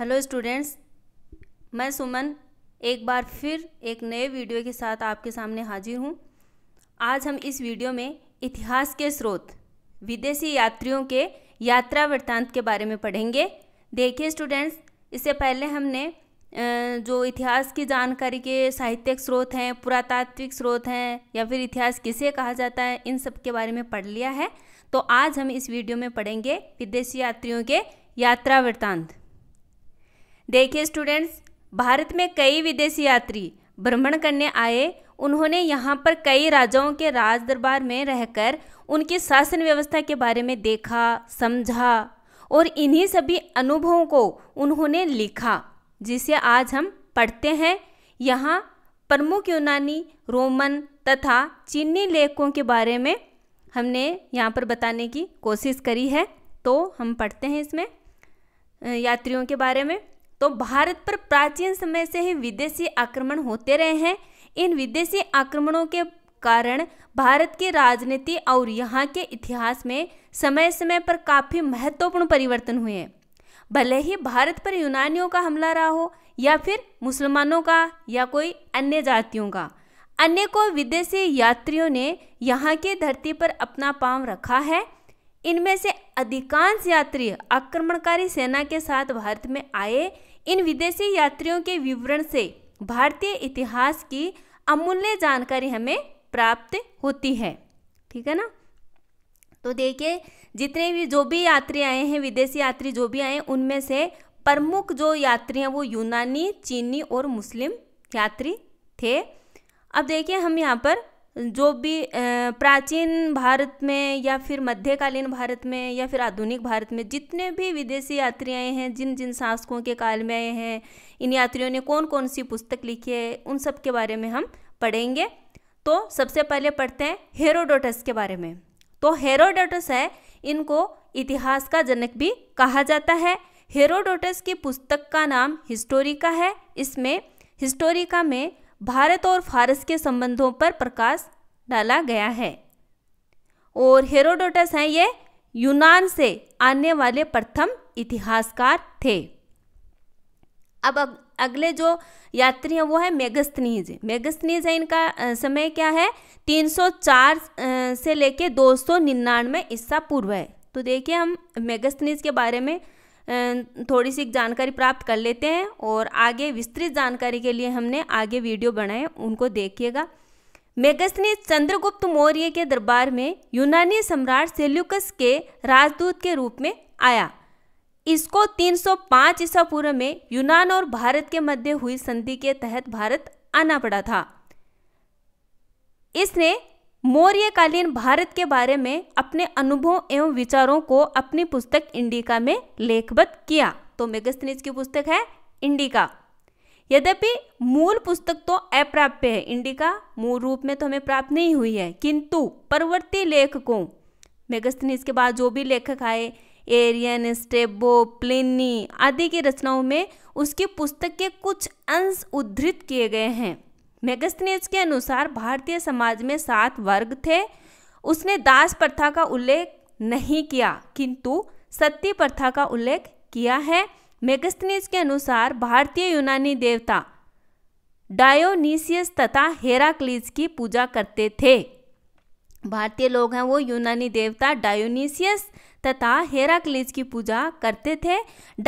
hello students मैं सुमन एक बार फिर एक नए वीडियो के साथ आपके सामने हाजिर हूँ आज हम इस वीडियो में इतिहास के स्रोत विदेशी यात्रियों के यात्रा वृत्तांत के बारे में पढ़ेंगे देखिए स्टूडेंट्स इससे पहले हमने जो इतिहास की जानकारी के साहित्यिक स्रोत हैं पुरातात्विक स्रोत हैं या फिर इतिहास किसे कहा जाता है इन सब के बारे में पढ़ लिया है तो आज हम इस वीडियो में पढ़ेंगे विदेशी यात्रियों के यात्रा वृत्तांत देखिए स्टूडेंट्स भारत में कई विदेशी यात्री भ्रमण करने आए उन्होंने यहाँ पर कई राजाओं के राज दरबार में रहकर उनकी शासन व्यवस्था के बारे में देखा समझा और इन्हीं सभी अनुभवों को उन्होंने लिखा जिसे आज हम पढ़ते हैं यहाँ प्रमुख यूनानी रोमन तथा चीनी लेखकों के बारे में हमने यहाँ पर बताने की कोशिश करी है तो हम पढ़ते हैं इसमें यात्रियों के बारे में तो भारत पर प्राचीन समय से ही विदेशी आक्रमण होते रहे हैं इन विदेशी आक्रमणों के कारण भारत की राजनीति और यहाँ के इतिहास में समय समय पर काफ़ी महत्वपूर्ण परिवर्तन हुए हैं भले ही भारत पर यूनानियों का हमला रहा हो या फिर मुसलमानों का या कोई अन्य जातियों का अनेकों विदेशी यात्रियों ने यहाँ की धरती पर अपना पांव रखा है इनमें से अधिकांश यात्री आक्रमणकारी सेना के साथ भारत में आए इन विदेशी यात्रियों के विवरण से भारतीय इतिहास की अमूल्य जानकारी हमें प्राप्त होती है ठीक है ना तो देखिए जितने भी जो भी यात्री आए हैं विदेशी यात्री जो भी आए हैं उनमें से प्रमुख जो यात्री हैं वो यूनानी चीनी और मुस्लिम यात्री थे अब देखिए हम यहाँ पर जो भी प्राचीन भारत में या फिर मध्यकालीन भारत में या फिर आधुनिक भारत में जितने भी विदेशी यात्री आए हैं जिन जिन शासकों के काल में आए हैं इन यात्रियों ने कौन कौन सी पुस्तक लिखी है उन सब के बारे में हम पढ़ेंगे तो सबसे पहले पढ़ते हैं हेरोडोटस के बारे में तो हेरोडोटस है इनको इतिहास का जनक भी कहा जाता है हेरोडोटस की पुस्तक का नाम हिस्टोरिका है इसमें हिस्टोरिका में भारत और फारस के संबंधों पर प्रकाश डाला गया है और हेरोडोटस हैं ये यूनान से आने वाले प्रथम इतिहासकार थे अब अगले जो यात्री हैं वो है मेगस्थनीज मेगस्थनीज है इनका समय क्या है 304 से लेके 299 ईस्सा पूर्व है तो देखिए हम मेगस्थनीज के बारे में थोड़ी सी जानकारी प्राप्त कर लेते हैं और आगे विस्तृत जानकारी के लिए हमने आगे वीडियो बनाए उनको देखिएगा मेगस्थनी चंद्रगुप्त मौर्य के दरबार में यूनानी सम्राट सेल्युकस के राजदूत के रूप में आया इसको 305 ईसा पूर्व में यूनान और भारत के मध्य हुई संधि के तहत भारत आना पड़ा था इसने मौर्यकालीन भारत के बारे में अपने अनुभव एवं विचारों को अपनी पुस्तक इंडिका में लेखबद्ध किया तो मेगस्थनीज की पुस्तक है इंडिका यद्यपि मूल पुस्तक तो अप्राप्य है इंडिका मूल रूप में तो हमें प्राप्त नहीं हुई है किंतु परवर्ती लेखकों मेगस्थनीज के बाद जो भी लेखक आए एरियन स्टेबो प्लिनी आदि की रचनाओं में उसकी पुस्तक के कुछ अंश उद्धृत किए गए हैं मेगस्थनीज के अनुसार भारतीय समाज में सात वर्ग थे उसने दास प्रथा का उल्लेख नहीं किया किंतु सती प्रथा का उल्लेख किया है मेगस्थनीज के अनुसार भारतीय यूनानी देवता डायोनीसियस तथा हेराक्लीज की पूजा करते थे भारतीय लोग हैं वो यूनानी देवता डायोनीसियस तथा हेराक्लीज की पूजा करते थे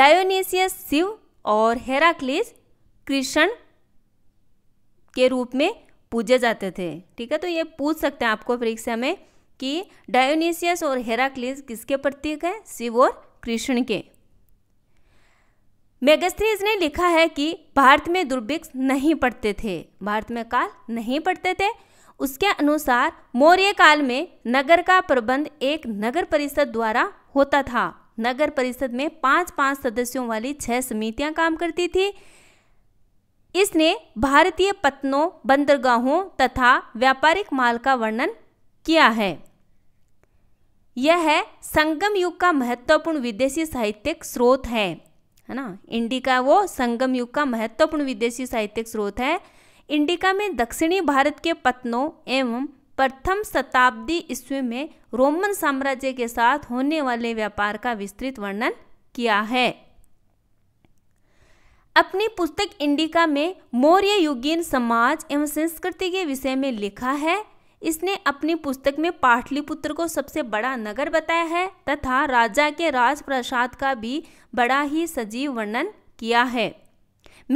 डायोनीसियस शिव और हेराक्लीज कृष्ण के रूप में पूजे जाते थे ठीक है तो ये पूछ सकते हैं आपको परीक्षा में कि डायोनीसियस और हेराक्लिस किसके प्रतीक हैं शिव और कृष्ण के मेगस्थनीज ने लिखा है कि भारत में दुर्भिक्ष नहीं पड़ते थे भारत में काल नहीं पड़ते थे उसके अनुसार मौर्य काल में नगर का प्रबंध एक नगर परिषद द्वारा होता था नगर परिषद में पाँच पाँच सदस्यों वाली छह समितियां काम करती थी इसने भारतीय पत्नों बंदरगाहों तथा व्यापारिक माल का वर्णन किया है यह संगम युग का महत्वपूर्ण विदेशी साहित्यिक स्रोत है है ना इंडिका वो संगम युग का महत्वपूर्ण विदेशी साहित्यिक स्रोत है इंडिका में दक्षिणी भारत के पत्नों एवं प्रथम शताब्दी ईस्वी में रोमन साम्राज्य के साथ होने वाले व्यापार का विस्तृत वर्णन किया है अपनी पुस्तक इंडिका में मौर्य युगीन समाज एवं संस्कृति के विषय में लिखा है इसने अपनी पुस्तक में पाटलिपुत्र को सबसे बड़ा नगर बताया है तथा राजा के राजप्रसाद का भी बड़ा ही सजीव वर्णन किया है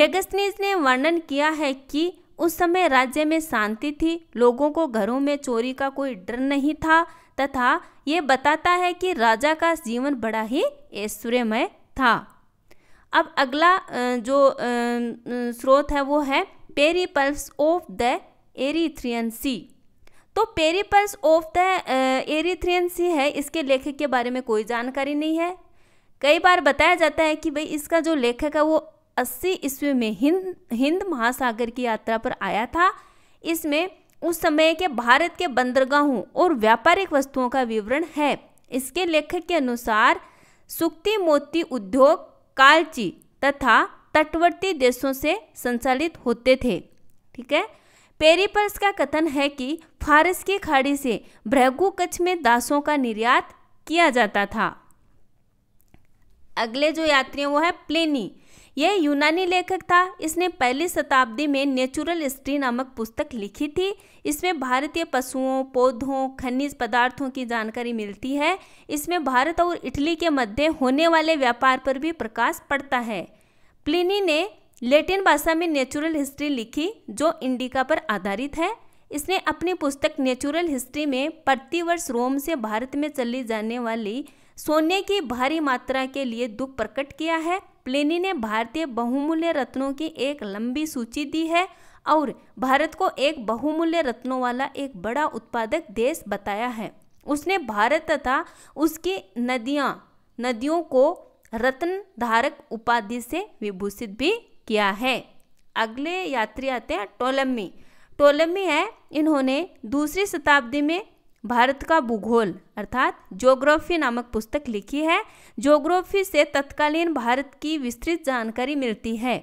मेगस्नीज ने वर्णन किया है कि उस समय राज्य में शांति थी लोगों को घरों में चोरी का कोई डर नहीं था तथा ये बताता है कि राजा का जीवन बड़ा ही ऐश्वर्यमय था अब अगला जो स्रोत है वो है Periplus of the Erythraean Sea तो Periplus of the Erythraean Sea है इसके लेखक के बारे में कोई जानकारी नहीं है कई बार बताया जाता है कि भाई इसका जो लेखक है वो अस्सी ईस्वी में हिंद हिंद महासागर की यात्रा पर आया था इसमें उस समय के भारत के बंदरगाहों और व्यापारिक वस्तुओं का विवरण है इसके लेखक के अनुसार सुक्ति मोती उद्योग कालची तथा तटवर्ती देशों से संचालित होते थे ठीक है पेरीपर्स का कथन है कि फारस की खाड़ी से भ्रगु कच्छ में दासों का निर्यात किया जाता था अगले जो यात्री हैं वो है प्लेनी यह यूनानी लेखक था इसने पहली शताब्दी में नेचुरल हिस्ट्री नामक पुस्तक लिखी थी इसमें भारतीय पशुओं पौधों खनिज पदार्थों की जानकारी मिलती है इसमें भारत और इटली के मध्य होने वाले व्यापार पर भी प्रकाश पड़ता है प्लिनी ने लेटिन भाषा में नेचुरल हिस्ट्री लिखी जो इंडिका पर आधारित है इसने अपनी पुस्तक नेचुरल हिस्ट्री में प्रतिवर्ष रोम से भारत में चली जाने वाली सोने की भारी मात्रा के लिए दुख प्रकट किया है प्लेनी ने भारतीय बहुमूल्य रत्नों की एक लंबी सूची दी है और भारत को एक बहुमूल्य रत्नों वाला एक बड़ा उत्पादक देश बताया है उसने भारत तथा उसकी नदियाँ नदियों को रत्न धारक उपाधि से विभूषित भी किया है अगले यात्री आते हैं टोलम्मी टोलम्मी है इन्होंने दूसरी शताब्दी में भारत का भूगोल अर्थात ज्योग्राफी नामक पुस्तक लिखी है ज्योग्राफी से तत्कालीन भारत की विस्तृत जानकारी मिलती है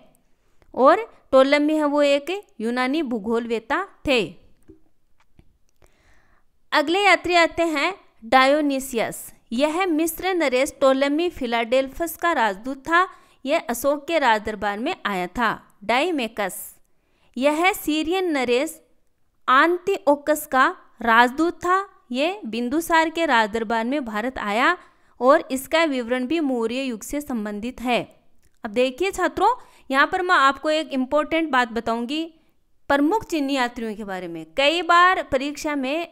और टोलमी है वो एक यूनानी भूगोलवेता थे अगले यात्री आते हैं डायोनिसियस यह मिस्र नरेश टोलमी फिलाडेल्फस का राजदूत था यह अशोक के राजदरबार में आया था डाइमेकस यह सीरियन नरेश आंतिओकस का राजदूत था ये बिंदुसार के राजदरबार में भारत आया और इसका विवरण भी मौर्य युग से संबंधित है अब देखिए छात्रों यहाँ पर मैं आपको एक इम्पोर्टेंट बात बताऊंगी प्रमुख चीनी यात्रियों के बारे में कई बार परीक्षा में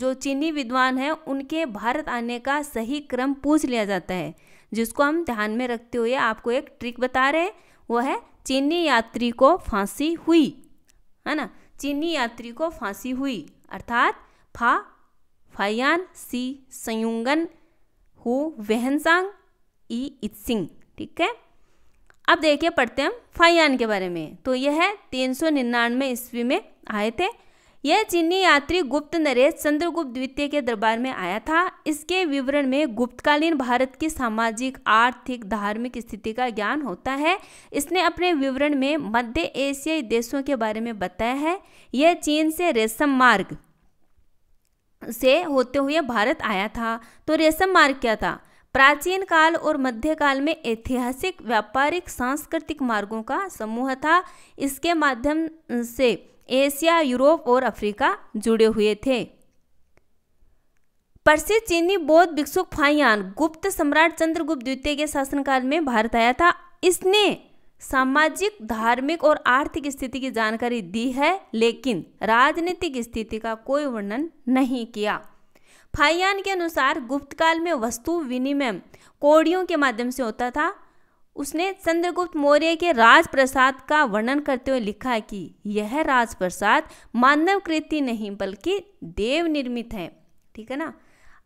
जो चीनी विद्वान हैं उनके भारत आने का सही क्रम पूछ लिया जाता है जिसको हम ध्यान में रखते हुए आपको एक ट्रिक बता रहे हैं वो है चीनी यात्री को फांसी हुई है ना चीनी यात्री को फांसी हुई अर्थात फा फयान सी संयुंगन हो वहनसांग ई इत्सिंग ठीक है अब देखिए पढ़ते हैं फायान के बारे में तो यह तीन सौ निन्यानवे ईस्वी में आए थे यह चीनी यात्री गुप्त नरेश चंद्रगुप्त द्वितीय के दरबार में आया था इसके विवरण में गुप्तकालीन भारत की सामाजिक आर्थिक धार्मिक स्थिति का ज्ञान होता है इसने अपने विवरण में मध्य एशियाई देशों के बारे में बताया है यह चीन से रेशम मार्ग से होते हुए भारत आया था तो रेशम मार्ग क्या था प्राचीन काल और मध्यकाल में ऐतिहासिक व्यापारिक सांस्कृतिक मार्गों का समूह था इसके माध्यम से एशिया यूरोप और अफ्रीका जुड़े हुए थे प्रसिद्ध चीनी बौद्ध भिक्षुक फाइयान गुप्त सम्राट चंद्रगुप्त द्वितीय के शासनकाल में भारत आया था इसने सामाजिक धार्मिक और आर्थिक स्थिति की जानकारी दी है लेकिन राजनीतिक स्थिति का कोई वर्णन नहीं किया फाइयान के अनुसार गुप्त काल में वस्तु विनिमय कोड़ियों के माध्यम से होता था उसने चंद्रगुप्त मौर्य के राजप्रसाद का वर्णन करते हुए लिखा कि यह राजप्रसाद मानव कृति नहीं बल्कि देव निर्मित है ठीक है ना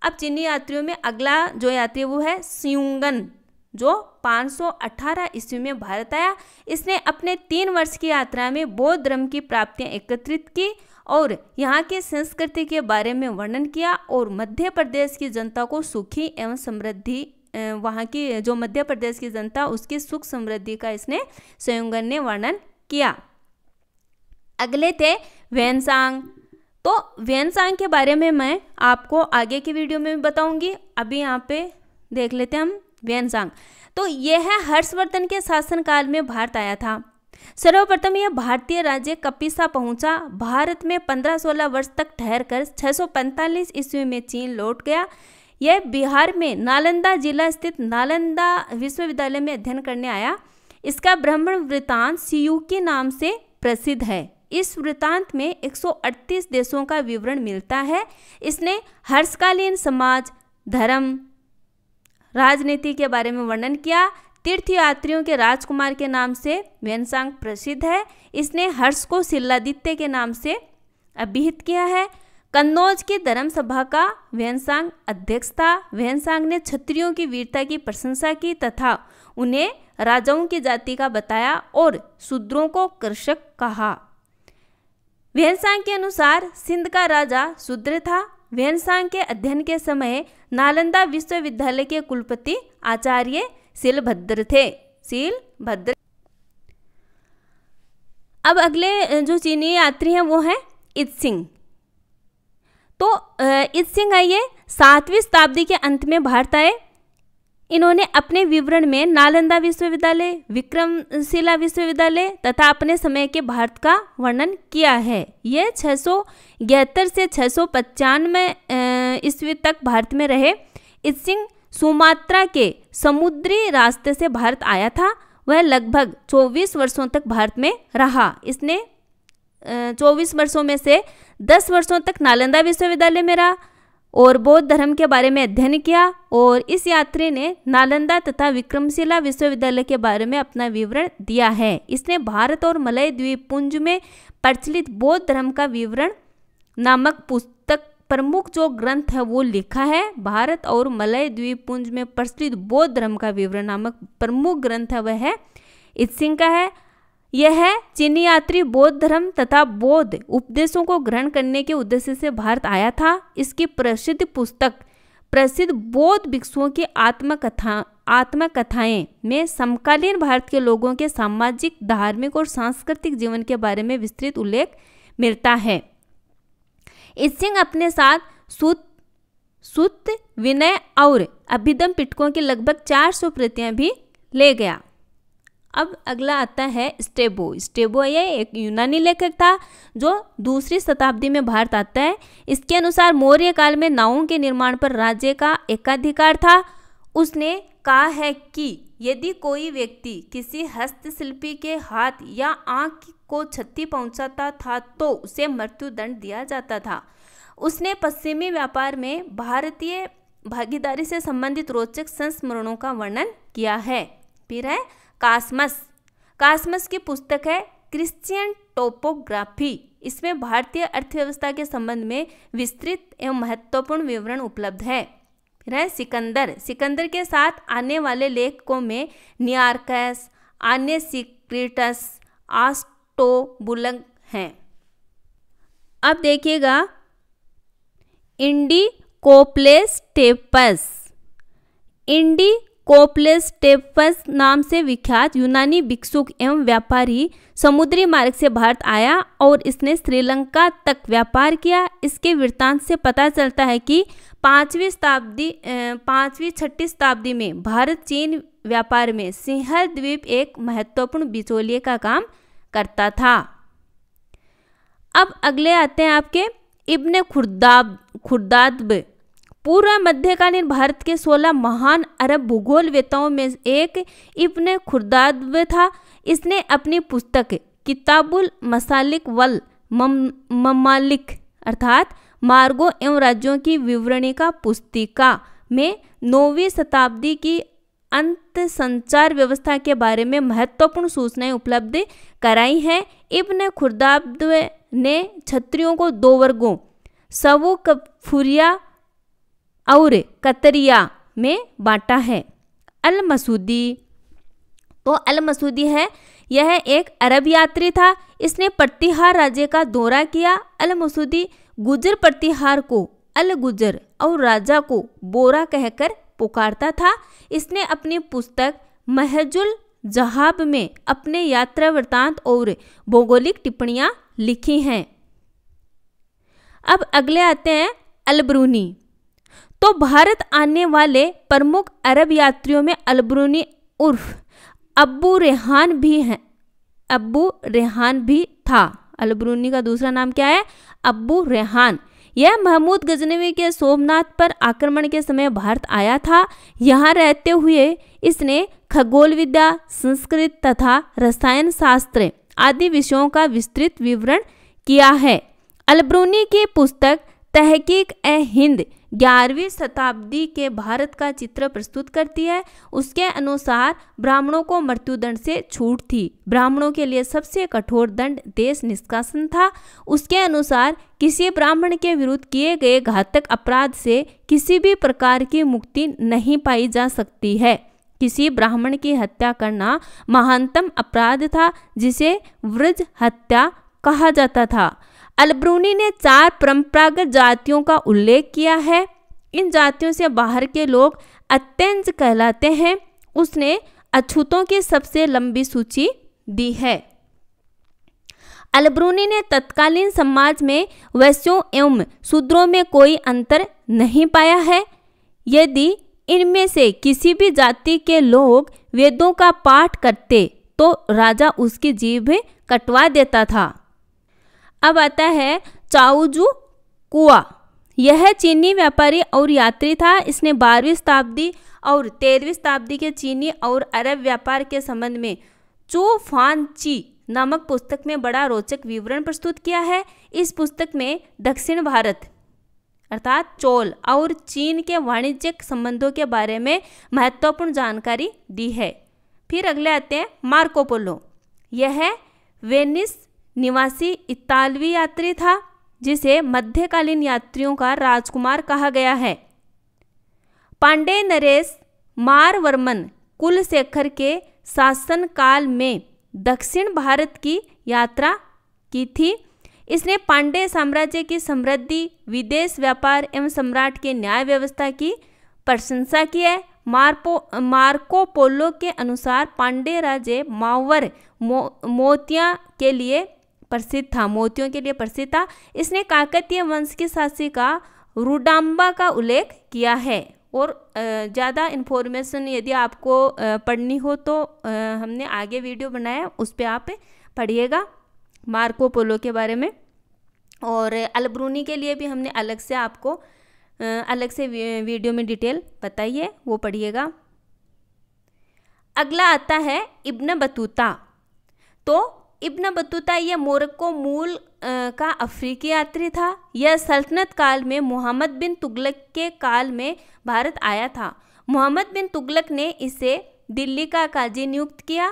अब चीनी यात्रियों में अगला जो यात्री वो है सियुंगन जो 518 ईस्वी में भारत आया इसने अपने तीन वर्ष की यात्रा में बौद्ध धर्म की प्राप्तियां एकत्रित की और यहाँ के संस्कृति के बारे में वर्णन किया और मध्य प्रदेश की जनता को सुखी एवं समृद्धि वहाँ की जो मध्य प्रदेश की जनता उसकी सुख समृद्धि का इसने स्वयंगन ने वर्णन किया अगले थे वेनसांग तो वेनसांग के बारे में मैं आपको आगे की वीडियो में बताऊंगी अभी यहाँ पे देख लेते हैं हम व्यंजांग तो यह हर्षवर्धन के शासनकाल में भारत आया था सर्वप्रथम यह भारतीय राज्य कपिसा पहुंचा भारत में 15-16 वर्ष तक ठहरकर 645 ईस्वी में चीन लौट गया यह बिहार में नालंदा जिला स्थित नालंदा विश्वविद्यालय में अध्ययन करने आया इसका ब्राह्मण वृतांत सीयू के नाम से प्रसिद्ध है इस वृतांत में 138 देशों का विवरण मिलता है इसने हर्षकालीन समाज धर्म राजनीति के बारे में वर्णन किया तीर्थयात्रियों के राजकुमार के नाम से वेनसांग प्रसिद्ध है इसने हर्ष को शिलादित्य के नाम से अभिहित किया है कन्नौज की धर्म सभा का वेनसांग अध्यक्ष था वेनसांग ने क्षत्रियों की वीरता की प्रशंसा की तथा उन्हें राजाओं की जाति का बताया और शूद्रों को कृषक कहा वेनसांग के अनुसार सिंध का राजा शूद्र था वेनसांग के अध्ययन के समय नालंदा विश्वविद्यालय के कुलपति आचार्य सिलभद्र थे सिलभद्र अब अगले जो चीनी यात्री हैं वो हैं इत सिंह तो इत सिंह आइए सातवीं शताब्दी के अंत में भारत आए इन्होंने अपने विवरण में नालंदा विश्वविद्यालय विक्रमशिला विश्वविद्यालय तथा अपने समय के भारत का वर्णन किया है ये छः से छः सौ पचानवे ईस्वी तक भारत में रहे इस सिंह सुमात्रा के समुद्री रास्ते से भारत आया था वह लगभग 24 वर्षों तक भारत में रहा इसने 24 वर्षों में से 10 वर्षों तक नालंदा विश्वविद्यालय में रहा और बौद्ध धर्म के बारे में अध्ययन किया और इस यात्री ने नालंदा तथा विक्रमशिला विश्वविद्यालय के बारे में अपना विवरण दिया है इसने भारत और मलय द्वीप पुंज में प्रचलित बौद्ध धर्म का विवरण नामक पुस्तक प्रमुख जो ग्रंथ है वो लिखा है भारत और मलय द्वीप पुंज में प्रचलित बौद्ध धर्म का विवरण नामक प्रमुख ग्रंथ है वह है सिंह का है यह चीनी यात्री बौद्ध धर्म तथा बौद्ध उपदेशों को ग्रहण करने के उद्देश्य से भारत आया था इसकी प्रसिद्ध पुस्तक प्रसिद्ध बौद्ध भिक्षुओं की आत्मकथा आत्मकथाएं में समकालीन भारत के लोगों के सामाजिक धार्मिक और सांस्कृतिक जीवन के बारे में विस्तृत उल्लेख मिलता है सिंह अपने साथ सूत सूत विनय और अभिदम पिटकों की लगभग 400 प्रतियां भी ले गया अब अगला आता है स्टेबो स्टेबो ये एक यूनानी लेखक था जो दूसरी शताब्दी में भारत आता है इसके अनुसार मौर्य काल में नावों के निर्माण पर राज्य का एकाधिकार था उसने कहा है कि यदि कोई व्यक्ति किसी हस्तशिल्पी के हाथ या आंख को क्षति पहुंचाता था तो उसे मृत्युदंड दिया जाता था उसने पश्चिमी व्यापार में भारतीय भागीदारी से संबंधित रोचक संस्मरणों का वर्णन किया है फिर है कास्मस कासमस की पुस्तक है क्रिश्चियन टोपोग्राफी इसमें भारतीय अर्थव्यवस्था के संबंध में विस्तृत एवं महत्वपूर्ण विवरण उपलब्ध है फिर है सिकंदर सिकंदर के साथ आने वाले लेखकों में नियारकस आन्य सिक्रिटस आस्टोबुल हैं अब देखिएगा इंडी कोप्लेस टेपस इंडी कोपलेस टेपस नाम से विख्यात यूनानी भिक्षुक एवं व्यापारी समुद्री मार्ग से भारत आया और इसने श्रीलंका तक व्यापार किया इसके वृत्तांत से पता चलता है कि पाँचवीं शताब्दी पाँचवीं छठी शताब्दी में भारत चीन व्यापार में सिंहल द्वीप एक महत्वपूर्ण बिचौलिए का काम करता था अब अगले आते हैं आपके इब्ने खुर्दाब खुर्दादब पूर्व मध्यकालीन भारत के 16 महान अरब भूगोलवेताओं में एक इब्न खुर्दाद था इसने अपनी पुस्तक किताबुल मसालिक वल ममालिक अर्थात मार्गों एवं राज्यों की विवरणिका पुस्तिका में नौवीं शताब्दी की अंत संचार व्यवस्था के बारे में महत्वपूर्ण सूचनाएं उपलब्ध कराई हैं इब्न खुर्दाद ने क्षत्रियों को दो वर्गों सवु कफुरिया और कतरिया में बांटा है अल मसूदी तो अल मसूदी है यह एक अरब यात्री था इसने प्रतिहार राज्य का दौरा किया अल मसूदी गुजर प्रतिहार को अल गुजर और राजा को बोरा कहकर पुकारता था इसने अपनी पुस्तक महजुल जहाब में अपने यात्रा वृतांत और भौगोलिक टिप्पणियाँ लिखी हैं अब अगले आते हैं अलबरूनी तो भारत आने वाले प्रमुख अरब यात्रियों में अलबरूनी उर्फ अबू रेहान भी हैं अबू रेहान भी था अलबरूनी का दूसरा नाम क्या है अबू रेहान यह महमूद गजनवी के सोमनाथ पर आक्रमण के समय भारत आया था यहाँ रहते हुए इसने खगोल विद्या संस्कृत तथा रसायन शास्त्र आदि विषयों का विस्तृत विवरण किया है अलबरूनी की पुस्तक तहकीक ए हिंद ग्यारहवीं शताब्दी के भारत का चित्र प्रस्तुत करती है उसके अनुसार ब्राह्मणों को मृत्युदंड से छूट थी ब्राह्मणों के लिए सबसे कठोर दंड देश निष्कासन था उसके अनुसार किसी ब्राह्मण के विरुद्ध किए गए घातक अपराध से किसी भी प्रकार की मुक्ति नहीं पाई जा सकती है किसी ब्राह्मण की हत्या करना महानतम अपराध था जिसे व्रज हत्या कहा जाता था अलब्रूनी ने चार परंपरागत जातियों का उल्लेख किया है इन जातियों से बाहर के लोग अत्यंत कहलाते हैं उसने अछूतों की सबसे लंबी सूची दी है अलब्रूनी ने तत्कालीन समाज में वैश्यों एवं शूद्रों में कोई अंतर नहीं पाया है यदि इनमें से किसी भी जाति के लोग वेदों का पाठ करते तो राजा उसकी जीभ कटवा देता था अब आता है चाउजू कुआ यह चीनी व्यापारी और यात्री था इसने बारहवीं शताब्दी और तेरहवीं शताब्दी के चीनी और अरब व्यापार के संबंध में फान ची नामक पुस्तक में बड़ा रोचक विवरण प्रस्तुत किया है इस पुस्तक में दक्षिण भारत अर्थात चोल और चीन के वाणिज्यिक संबंधों के बारे में महत्वपूर्ण जानकारी दी है फिर अगले आते हैं मार्कोपोलो यह वेनिस निवासी इतालवी यात्री था जिसे मध्यकालीन यात्रियों का राजकुमार कहा गया है पांडे नरेश मारवर्मन कुलशेखर के शासनकाल में दक्षिण भारत की यात्रा की थी इसने पांडे साम्राज्य की समृद्धि विदेश व्यापार एवं सम्राट के न्याय व्यवस्था की प्रशंसा की है मार्पो मार्को पोलो के अनुसार पांडे राज्य मावर मो, मोतिया के लिए प्रसिद्ध था मोतियों के लिए प्रसिद्ध था इसने काकतीय वंश की शासिका रुडाम्बा का उल्लेख किया है और ज़्यादा इन्फॉर्मेशन यदि आपको पढ़नी हो तो हमने आगे वीडियो बनाया उस पर आप पढ़िएगा मार्को पोलो के बारे में और अलब्रूनी के लिए भी हमने अलग से आपको अलग से वीडियो में डिटेल बताइए वो पढ़िएगा अगला आता है इब्न बतूता तो इब्न बतूता यह मोरक्को मूल का अफ्रीकी यात्री था यह सल्तनत काल में मोहम्मद बिन तुगलक के काल में भारत आया था मोहम्मद बिन तुगलक ने इसे दिल्ली का काजी नियुक्त किया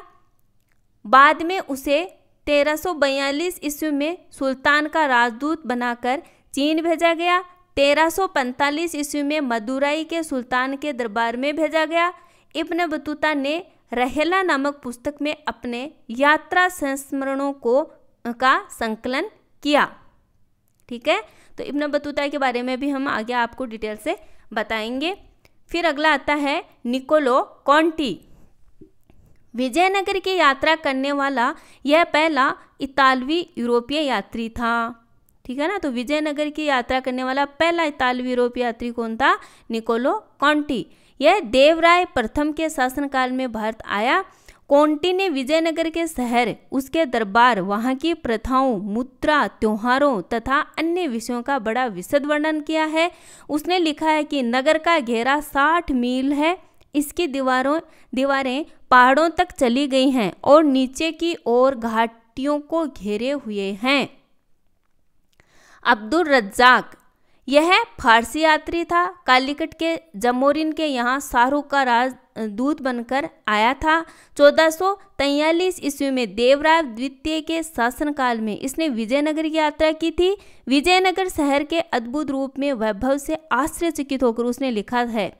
बाद में उसे 1342 ईस्वी में सुल्तान का राजदूत बनाकर चीन भेजा गया 1345 ईस्वी में मदुराई के सुल्तान के दरबार में भेजा गया इब्न बतूता ने रहेला नामक पुस्तक में अपने यात्रा संस्मरणों को का संकलन किया ठीक है तो इब्न बतूता के बारे में भी हम आगे आपको डिटेल से बताएंगे फिर अगला आता है निकोलो कॉन्टी विजयनगर की यात्रा करने वाला यह पहला इतालवी यूरोपीय यात्री था ठीक है ना तो विजयनगर की यात्रा करने वाला पहला इतालवी यूरोपीय यात्री कौन था निकोलो कॉन्टी यह देवराय प्रथम के शासनकाल में भारत आया कोंटी ने विजयनगर के शहर उसके दरबार वहाँ की प्रथाओं मुद्रा त्योहारों तथा अन्य विषयों का बड़ा विशद वर्णन किया है उसने लिखा है कि नगर का घेरा साठ मील है इसकी दीवारों दीवारें पहाड़ों तक चली गई हैं और नीचे की ओर घाटियों को घेरे हुए हैं अब्दुल रज्जाक यह फारसी यात्री था कालीकट के जमोरिन के यहाँ शाहरुख का राज दूत बनकर आया था चौदह सौ ईस्वी में देवराय द्वितीय के शासनकाल में इसने विजयनगर की यात्रा की थी विजयनगर शहर के अद्भुत रूप में वैभव से आश्चर्यचकित होकर उसने लिखा है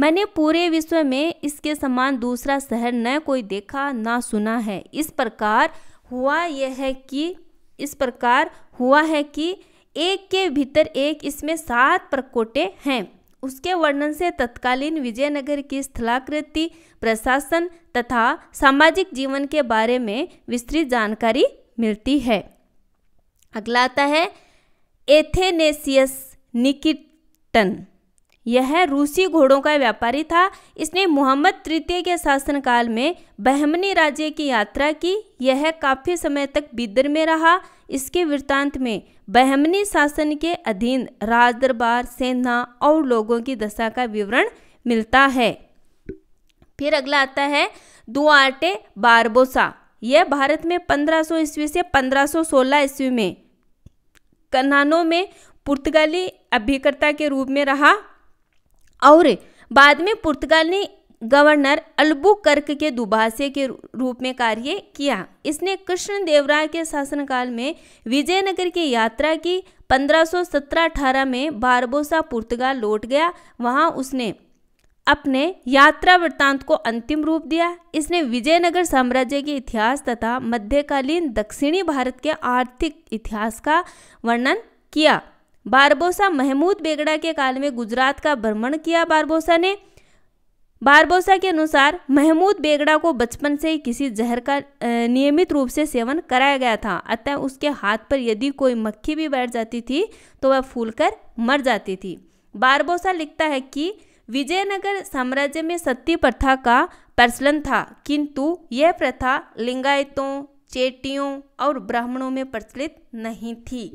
मैंने पूरे विश्व में इसके समान दूसरा शहर न कोई देखा ना सुना है इस प्रकार हुआ यह है कि इस प्रकार हुआ है कि एक के भीतर एक इसमें सात प्रकोटे हैं उसके वर्णन से तत्कालीन विजयनगर की स्थलाकृति प्रशासन तथा सामाजिक जीवन के बारे में विस्तृत जानकारी मिलती है अगला आता है एथेनेसियस निकिटन यह रूसी घोड़ों का व्यापारी था इसने मोहम्मद तृतीय के शासनकाल में बहमनी राज्य की यात्रा की यह काफ़ी समय तक बिदर में रहा इसके वृत्तांत में बहमनी शासन के अधीन राज दरबार सेना और लोगों की दशा का विवरण मिलता है फिर अगला आता है दुआटे बारबोसा यह भारत में 1500 ईस्वी से 1516 ईस्वी में कन्हानों में पुर्तगाली अभिकर्ता के रूप में रहा और बाद में पुर्तगाल ने गवर्नर कर्क के दुभाषे के रूप में कार्य किया इसने कृष्ण देवराय के शासनकाल में विजयनगर की यात्रा की 1517-18 में बारबोसा पुर्तगाल लौट गया वहां उसने अपने यात्रा वृत्तांत को अंतिम रूप दिया इसने विजयनगर साम्राज्य के इतिहास तथा मध्यकालीन दक्षिणी भारत के आर्थिक इतिहास का वर्णन किया बारबोसा महमूद बेगड़ा के काल में गुजरात का भ्रमण किया बारबोसा ने बारबोसा के अनुसार महमूद बेगड़ा को बचपन से किसी जहर का नियमित रूप से सेवन कराया गया था अतः उसके हाथ पर यदि कोई मक्खी भी बैठ जाती थी तो वह फूलकर मर जाती थी बारबोसा लिखता है कि विजयनगर साम्राज्य में सती प्रथा का प्रचलन था किंतु यह प्रथा लिंगायतों चेटियों और ब्राह्मणों में प्रचलित नहीं थी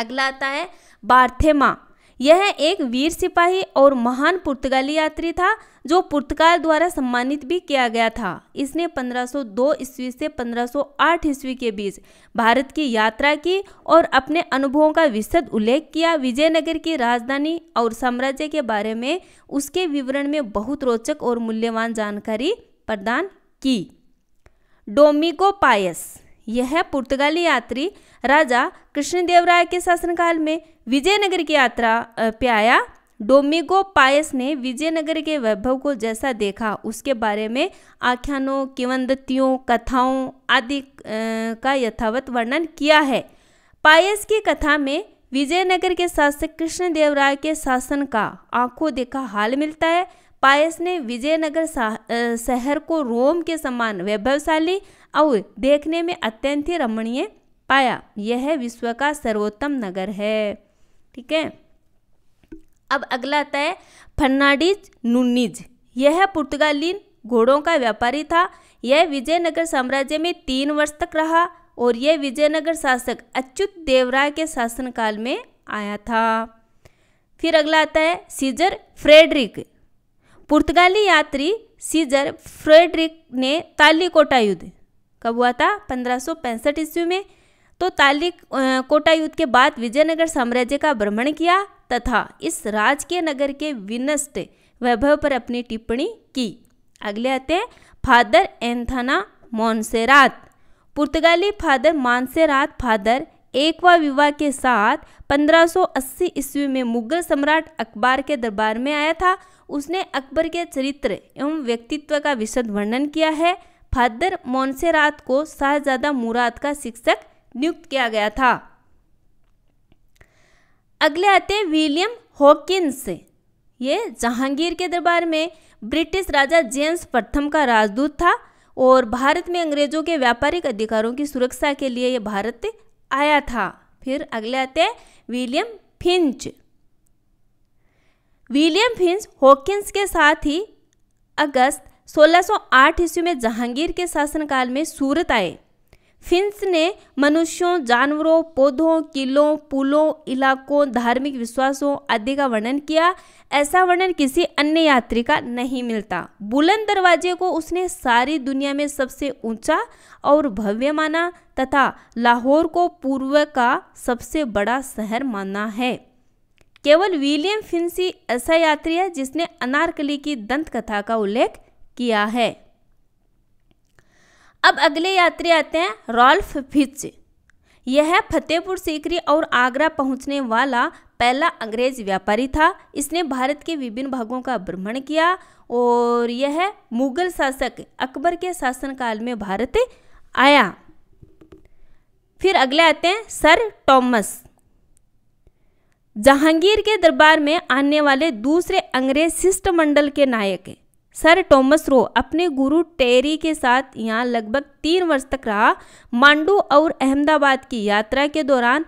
अगला आता है बार्थेमा यह एक वीर सिपाही और महान पुर्तगाली यात्री था जो पुर्तगाल द्वारा सम्मानित भी किया गया था इसने 1502 ईस्वी से 1508 ईस्वी के बीच भारत की यात्रा की और अपने अनुभवों का विस्तृत उल्लेख किया विजयनगर की राजधानी और साम्राज्य के बारे में उसके विवरण में बहुत रोचक और मूल्यवान जानकारी प्रदान की डोमिको पायस यह पुर्तगाली यात्री राजा कृष्णदेव राय के शासनकाल में विजयनगर की यात्रा पे आया डोमिगो पायस ने विजयनगर के वैभव को जैसा देखा उसके बारे में आख्यानों किवंदतियों कथाओं आदि का यथावत वर्णन किया है पायस की कथा में विजयनगर के शासक कृष्णदेव राय के शासन का आंखों देखा हाल मिलता है पायस ने विजयनगर शहर को रोम के समान वैभवशाली और देखने में अत्यंत ही रमणीय पाया यह विश्व का सर्वोत्तम नगर है ठीक है अब अगला आता है फर्नाडिज नुन्नीज यह पुर्तगालीन घोड़ों का व्यापारी था यह विजयनगर साम्राज्य में तीन वर्ष तक रहा और यह विजयनगर शासक अच्युत देवराय के शासनकाल में आया था फिर अगला आता है सीजर फ्रेडरिक पुर्तगाली यात्री सीजर फ्रेडरिक ने कोटा युद्ध कब हुआ था पंद्रह ईस्वी में तो ताली कोटा युद्ध के बाद विजयनगर साम्राज्य का भ्रमण किया तथा इस राजकीय नगर के विनष्ट वैभव पर अपनी टिप्पणी की अगले आते हैं फादर एंथना मोनसेरात पुर्तगाली फादर मानसेरात फादर एकवा विवाह के साथ 1580 ईस्वी में मुगल सम्राट अकबर के दरबार में आया था उसने अकबर के चरित्र एवं व्यक्तित्व का विशद वर्णन किया है फादर मोनसेरात को शाहजादा मुराद का शिक्षक नियुक्त किया गया था अगले आते विलियम हॉकिंस ये जहांगीर के दरबार में ब्रिटिश राजा जेम्स प्रथम का राजदूत था और भारत में अंग्रेजों के व्यापारिक अधिकारों की सुरक्षा के लिए ये भारत आया था फिर अगले आते William Finch William Finch Hawkins के साथ ही अगस्त 1608 ईस्वी में जहांगीर के शासनकाल में सूरत आए फिंस ने मनुष्यों जानवरों पौधों किलों पुलों इलाकों धार्मिक विश्वासों आदि का वर्णन किया ऐसा वर्णन किसी अन्य यात्री का नहीं मिलता बुलंद दरवाजे को उसने सारी दुनिया में सबसे ऊंचा और भव्य माना तथा लाहौर को पूर्व का सबसे बड़ा शहर माना है केवल विलियम फिंसी ऐसा यात्री है जिसने अनारकली की दंत कथा का उल्लेख किया है अब अगले यात्री आते हैं रॉल्फ फिच यह फतेहपुर सीकरी और आगरा पहुंचने वाला पहला अंग्रेज व्यापारी था इसने भारत के विभिन्न भागों का भ्रमण किया और यह मुगल शासक अकबर के शासनकाल में भारत आया फिर अगले आते हैं सर टॉमस जहांगीर के दरबार में आने वाले दूसरे अंग्रेज शिष्टमंडल के नायक सर टॉमस रो अपने गुरु टेरी के साथ यहाँ लगभग तीन वर्ष तक रहा मांडू और अहमदाबाद की यात्रा के दौरान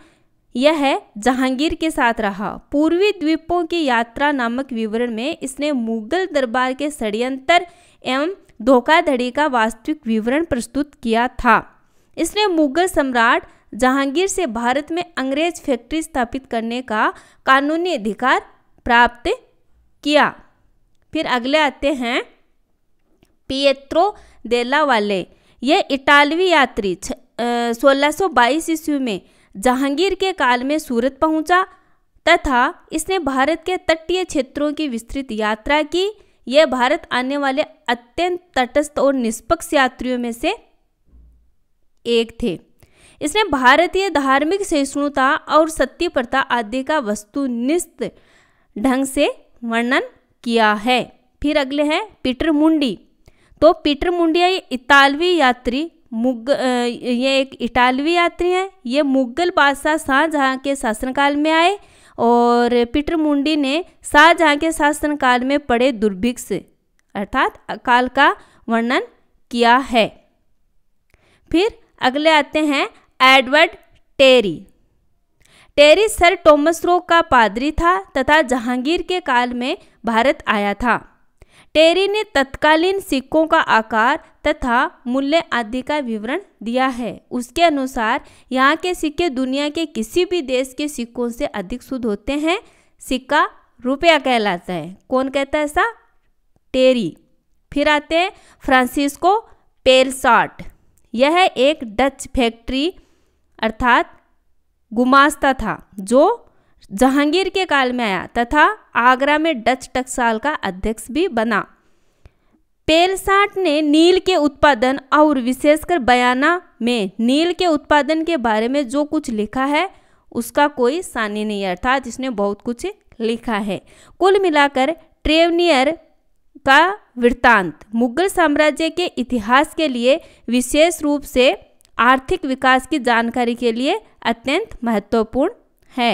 यह जहांगीर के साथ रहा पूर्वी द्वीपों की यात्रा नामक विवरण में इसने मुगल दरबार के षड्यंत्र एवं धोखाधड़ी का वास्तविक विवरण प्रस्तुत किया था इसने मुगल सम्राट जहांगीर से भारत में अंग्रेज फैक्ट्री स्थापित करने का कानूनी अधिकार प्राप्त किया फिर अगले आते हैं पियत्रो देला वाले ये इटालवी यात्री बाईस ईस्वी में जहांगीर के काल में सूरत पहुंचा तथा इसने भारत के तटीय क्षेत्रों की विस्तृत यात्रा की यह भारत आने वाले अत्यंत तटस्थ और निष्पक्ष यात्रियों में से एक थे इसने भारतीय धार्मिक सहिष्णुता और सत्यप्रता आदि का वस्तुनिष्ठ ढंग से वर्णन किया है फिर अगले हैं पीटर मुंडी तो पीटर मुंडिया ये इतालवी यात्री मुग ये एक इटालवी यात्री हैं ये मुगल बादशाह शाहजहाँ के शासनकाल में आए और पीटर मुंडी ने शाहजहाँ के शासनकाल में पड़े दुर्भिक्ष अर्थात अकाल का वर्णन किया है फिर अगले आते हैं Edward Terry Terry sir Thomas Roe का पादरी था तथा जहांगीर के काल में भारत आया था टेरी ने तत्कालीन सिक्कों का आकार तथा मूल्य आदि का विवरण दिया है उसके अनुसार यहाँ के सिक्के दुनिया के किसी भी देश के सिक्कों से अधिक शुद्ध होते हैं सिक्का रुपया कहलाता है कौन कहता है ऐसा टेरी फिर आते हैं फ्रांसिस्को पेलसाट यह एक डच फैक्ट्री अर्थात गुमास्ता था जो जहांगीर के काल में आया तथा आगरा में डच टक्साल का अध्यक्ष भी बना पेलसाट ने नील के उत्पादन और विशेषकर बयाना में नील के उत्पादन के बारे में जो कुछ लिखा है उसका कोई सानी नहीं अर्थात इसने बहुत कुछ लिखा है कुल मिलाकर ट्रेवनियर का वृत्तांत मुगल साम्राज्य के इतिहास के लिए विशेष रूप से आर्थिक विकास की जानकारी के लिए अत्यंत महत्वपूर्ण है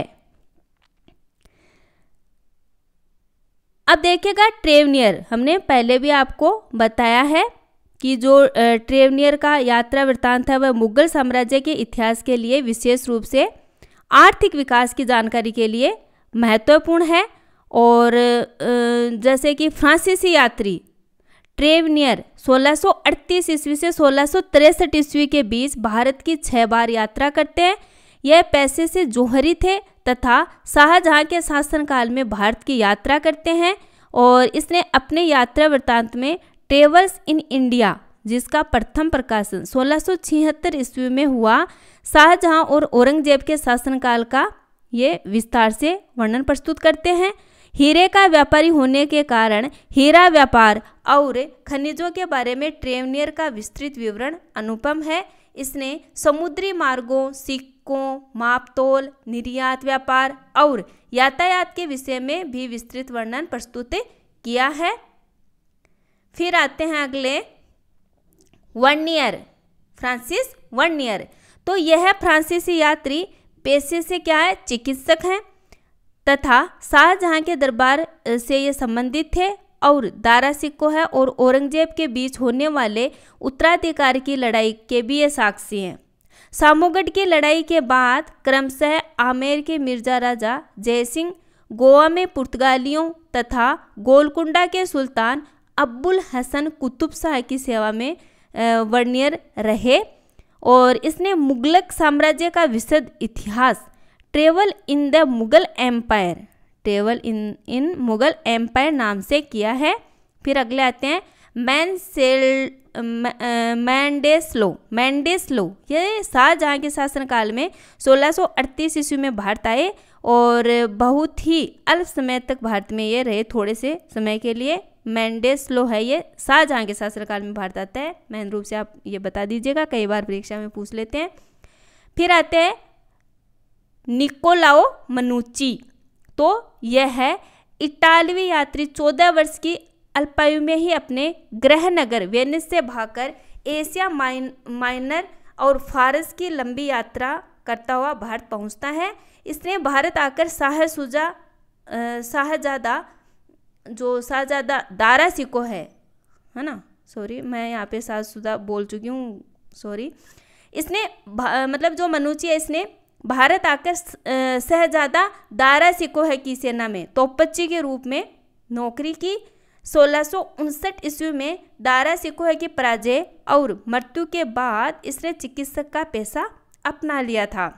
अब देखिएगा ट्रेवनियर हमने पहले भी आपको बताया है कि जो ट्रेवनियर का यात्रा वृत्तांत है वह मुगल साम्राज्य के इतिहास के लिए विशेष रूप से आर्थिक विकास की जानकारी के लिए महत्वपूर्ण है और जैसे कि फ्रांसीसी यात्री प्रेवनियर 1638 ईस्वी से सोलह ईस्वी के बीच भारत की छह बार यात्रा करते हैं यह पैसे से जोहरी थे तथा शाहजहाँ के शासनकाल में भारत की यात्रा करते हैं और इसने अपने यात्रा वृत्तांत में ट्रेवल्स इन इंडिया जिसका प्रथम प्रकाशन सोलह ईस्वी में हुआ शाहजहाँ और औरंगजेब के शासनकाल का ये विस्तार से वर्णन प्रस्तुत करते हैं हीरे का व्यापारी होने के कारण हीरा व्यापार और खनिजों के बारे में ट्रेवनियर का विस्तृत विवरण अनुपम है इसने समुद्री मार्गों सिक्कों मापतोल निर्यात व्यापार और यातायात के विषय में भी विस्तृत वर्णन प्रस्तुत किया है फिर आते हैं अगले वर्नियर फ्रांसिस वर्नियर तो यह फ्रांसीसी यात्री पेशे से क्या है चिकित्सक हैं तथा शाहजहाँ के दरबार से ये संबंधित थे और दारा सिक्को है और औरंगजेब के बीच होने वाले उत्तराधिकार की लड़ाई के भी ये साक्षी हैं सामोगढ़ की लड़ाई के बाद क्रमशः आमेर के मिर्जा राजा जयसिंह गोवा में पुर्तगालियों तथा गोलकुंडा के सुल्तान अब्बुल हसन कुतुब शाह की सेवा में वर्नियर रहे और इसने मुगलक साम्राज्य का विशद इतिहास travel in the Mughal empire travel in in Mughal empire नाम से किया है फिर अगले आते हैं मैन सेल मैंडेस्लो मैंडेस्लो ये शाहजहाँ के शासनकाल में 1638 ईस्वी में भारत आए और बहुत ही अल्प समय तक भारत में ये रहे थोड़े से समय के लिए मैंडेस्लो है ये शाहजहाँ के शासनकाल में भारत आता है मेन रूप से आप ये बता दीजिएगा कई बार परीक्षा में पूछ लेते हैं फिर आते हैं निकोलाओ मनुची तो यह है इटालवी यात्री चौदह वर्ष की अल्पायु में ही अपने गृह नगर वेनिस से भागकर एशिया माइन माइनर और फारस की लंबी यात्रा करता हुआ भारत पहुंचता है इसने भारत आकर शाह सुजा शाहजादा जो शाहजादा दारा सिको है है ना सॉरी मैं यहाँ पे शाहसुदा बोल चुकी हूँ सॉरी इसने मतलब जो मनुची है इसने भारत आकर सहजादा दारा सिको है की सेना में तोपच्ची के रूप में नौकरी की सोलह ईस्वी में दारा सिको है की पराजय और मृत्यु के बाद इसने चिकित्सक का पैसा अपना लिया था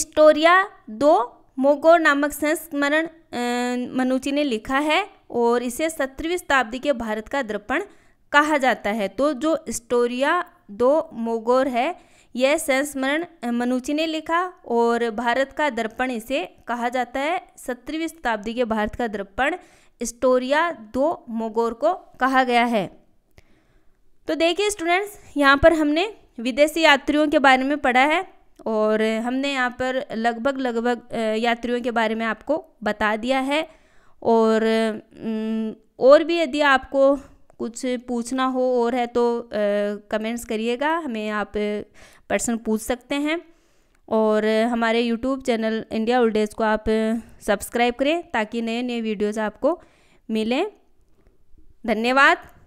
स्टोरिया दो मोगो नामक संस्मरण मनुची ने लिखा है और इसे सत्रहवीं शताब्दी के भारत का दर्पण कहा जाता है तो जो स्टोरिया दो मोगोर है यह संस्मरण मनुची ने लिखा और भारत का दर्पण इसे कहा जाता है सत्रहवीं शताब्दी के भारत का दर्पण स्टोरिया दो मोगोर को कहा गया है तो देखिए स्टूडेंट्स यहाँ पर हमने विदेशी यात्रियों के बारे में पढ़ा है और हमने यहाँ पर लगभग लगभग यात्रियों के बारे में आपको बता दिया है और और भी यदि आपको कुछ पूछना हो और है तो कमेंट्स करिएगा हमें आप पर्सन पूछ सकते हैं और हमारे YouTube channel India old age को आप सब्सक्राइब करें ताकि नए नए वीडियोज़ आपको मिलें धन्यवाद